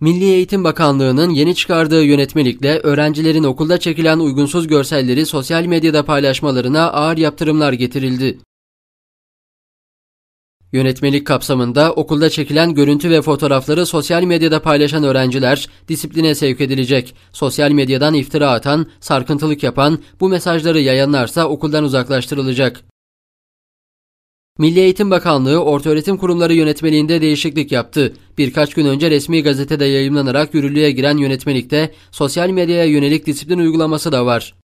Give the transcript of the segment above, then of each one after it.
Milli Eğitim Bakanlığı'nın yeni çıkardığı yönetmelikle öğrencilerin okulda çekilen uygunsuz görselleri sosyal medyada paylaşmalarına ağır yaptırımlar getirildi. Yönetmelik kapsamında okulda çekilen görüntü ve fotoğrafları sosyal medyada paylaşan öğrenciler disipline sevk edilecek. Sosyal medyadan iftira atan, sarkıntılık yapan, bu mesajları yayanlarsa okuldan uzaklaştırılacak. Milli Eğitim Bakanlığı ortaöğretim kurumları yönetmeliğinde değişiklik yaptı. Birkaç gün önce resmi gazetede yayımlanarak yürürlüğe giren yönetmelikte sosyal medyaya yönelik disiplin uygulaması da var.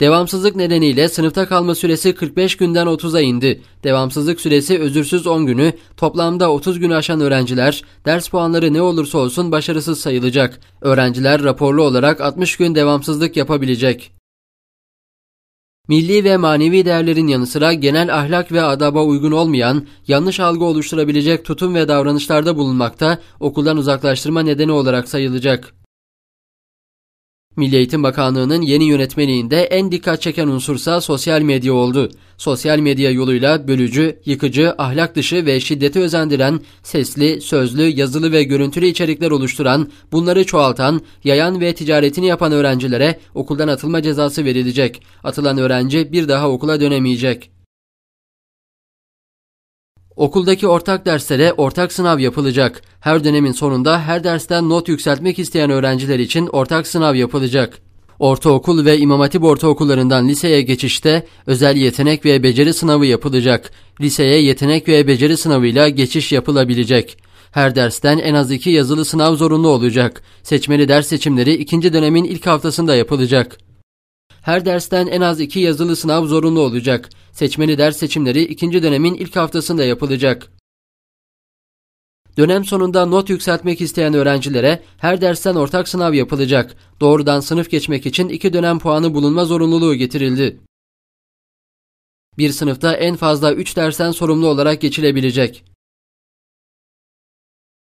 Devamsızlık nedeniyle sınıfta kalma süresi 45 günden 30'a indi. Devamsızlık süresi özürsüz 10 günü, toplamda 30 günü aşan öğrenciler ders puanları ne olursa olsun başarısız sayılacak. Öğrenciler raporlu olarak 60 gün devamsızlık yapabilecek. Milli ve manevi değerlerin yanı sıra genel ahlak ve adaba uygun olmayan, yanlış algı oluşturabilecek tutum ve davranışlarda bulunmakta okuldan uzaklaştırma nedeni olarak sayılacak. Milli Eğitim Bakanlığı'nın yeni yönetmeliğinde en dikkat çeken unsursa sosyal medya oldu. Sosyal medya yoluyla bölücü, yıkıcı, ahlak dışı ve şiddeti özendiren, sesli, sözlü, yazılı ve görüntülü içerikler oluşturan, bunları çoğaltan, yayan ve ticaretini yapan öğrencilere okuldan atılma cezası verilecek. Atılan öğrenci bir daha okula dönemeyecek. Okuldaki ortak derslere ortak sınav yapılacak. Her dönemin sonunda her dersten not yükseltmek isteyen öğrenciler için ortak sınav yapılacak. Ortaokul ve İmam Hatip ortaokullarından liseye geçişte özel yetenek ve beceri sınavı yapılacak. Liseye yetenek ve beceri sınavıyla geçiş yapılabilecek. Her dersten en az iki yazılı sınav zorunlu olacak. Seçmeli ders seçimleri ikinci dönemin ilk haftasında yapılacak. Her dersten en az iki yazılı sınav zorunlu olacak. Seçmeli ders seçimleri ikinci dönemin ilk haftasında yapılacak. Dönem sonunda not yükseltmek isteyen öğrencilere her dersten ortak sınav yapılacak. Doğrudan sınıf geçmek için iki dönem puanı bulunma zorunluluğu getirildi. Bir sınıfta en fazla 3 dersten sorumlu olarak geçilebilecek.